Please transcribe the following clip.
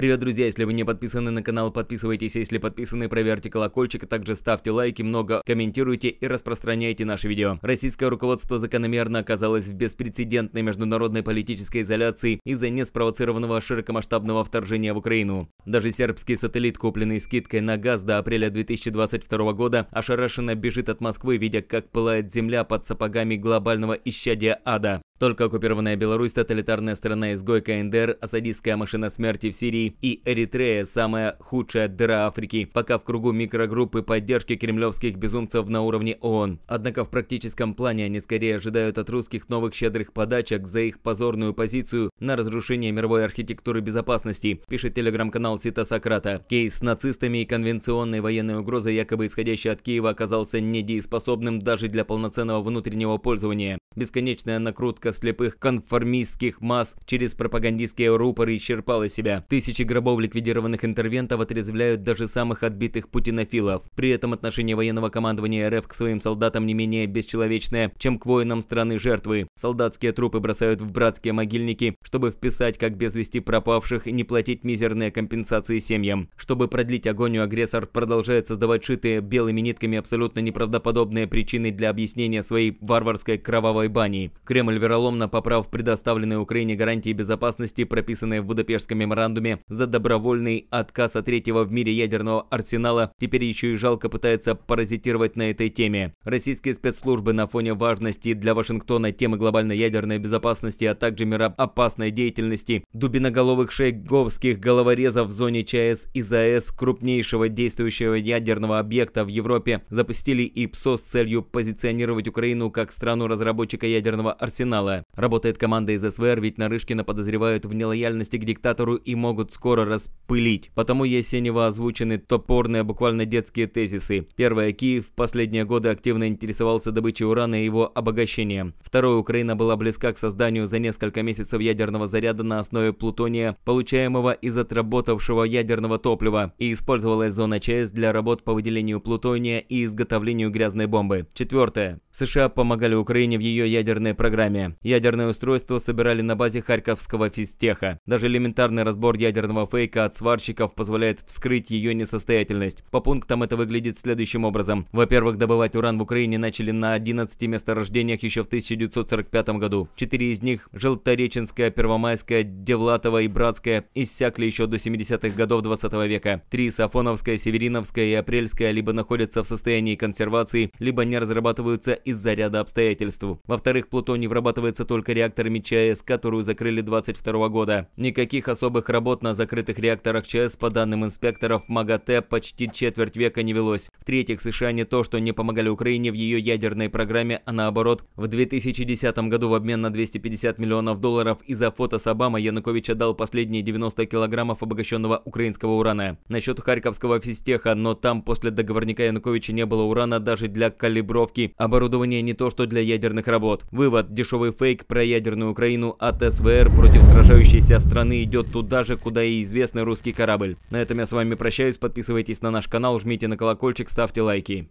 Привет, друзья, если вы не подписаны на канал, подписывайтесь, если подписаны, проверьте колокольчик, а также ставьте лайки, много комментируйте и распространяйте наши видео. Российское руководство закономерно оказалось в беспрецедентной международной политической изоляции из-за неспровоцированного широкомасштабного вторжения в Украину. Даже сербский сателлит, купленный скидкой на газ до апреля 2022 года, ошарашенно бежит от Москвы, видя, как пылает земля под сапогами глобального исчадия ада. Только оккупированная Беларусь, тоталитарная страна-изгой КНДР, асадистская машина смерти в Сирии и Эритрея – самая худшая дыра Африки, пока в кругу микрогруппы поддержки кремлевских безумцев на уровне ООН. Однако в практическом плане они скорее ожидают от русских новых щедрых подачек за их позорную позицию на разрушение мировой архитектуры безопасности, пишет телеграм-канал Сита Сократа. Кейс с нацистами и конвенционной военной угрозой, якобы исходящей от Киева, оказался недееспособным даже для полноценного внутреннего пользования. Бесконечная накрутка слепых конформистских масс через пропагандистские рупоры исчерпала себя. Тысячи гробов ликвидированных интервентов отрезвляют даже самых отбитых путинофилов. При этом отношение военного командования РФ к своим солдатам не менее бесчеловечное, чем к воинам страны жертвы. Солдатские трупы бросают в братские могильники, чтобы вписать как без вести пропавших и не платить мизерные компенсации семьям. Чтобы продлить агонию, агрессор продолжает создавать шитые белыми нитками абсолютно неправдоподобные причины для объяснения своей варварской кровавой кровавой баней. Кремль, вероломно поправ предоставленные Украине гарантии безопасности, прописанные в Будапештском меморандуме за добровольный отказ от третьего в мире ядерного арсенала, теперь еще и жалко пытается паразитировать на этой теме. Российские спецслужбы на фоне важности для Вашингтона темы глобальной ядерной безопасности, а также мира опасной деятельности, дубиноголовых шейговских головорезов в зоне ЧАЭС и ЗАЭС, крупнейшего действующего ядерного объекта в Европе, запустили ИПСО с целью позиционировать Украину как страну разработчиков разработчика ядерного арсенала. Работает команда из СВР, ведь Нарышкина подозревают в нелояльности к диктатору и могут скоро распылить. Потому Есенева озвучены топорные, буквально детские тезисы. Первое. Киев в последние годы активно интересовался добычей урана и его обогащением. Второе. Украина была близка к созданию за несколько месяцев ядерного заряда на основе плутония, получаемого из отработавшего ядерного топлива, и использовалась зона ЧС для работ по выделению плутония и изготовлению грязной бомбы. Четвертое. США помогали Украине в ее ее ядерной программе. Ядерное устройство собирали на базе Харьковского физтеха. Даже элементарный разбор ядерного фейка от сварщиков позволяет вскрыть ее несостоятельность. По пунктам это выглядит следующим образом. Во-первых, добывать уран в Украине начали на 11 месторождениях еще в 1945 году. Четыре из них – Желтореченская, Первомайская, Девлатова и Братская – иссякли еще до 70-х годов 20 века. Три – Сафоновская, Севериновская и Апрельская – либо находятся в состоянии консервации, либо не разрабатываются из-за ряда обстоятельств. Во-вторых, плутоний вырабатывается только реакторами ЧАЭС, которую закрыли 22 года. Никаких особых работ на закрытых реакторах ЧАЭС, по данным инспекторов МАГАТЭ, почти четверть века не велось. В-третьих, США не то, что не помогали Украине в ее ядерной программе, а наоборот. В 2010 году в обмен на 250 миллионов долларов из за фото с Обама Янукович отдал последние 90 килограммов обогащенного украинского урана. Насчет харьковского физтеха, но там после договорника Януковича не было урана даже для калибровки. Оборудование не то, что для ядерных работ работ. Вывод. Дешевый фейк про ядерную Украину от СВР против сражающейся страны идет туда же, куда и известный русский корабль. На этом я с вами прощаюсь. Подписывайтесь на наш канал, жмите на колокольчик, ставьте лайки.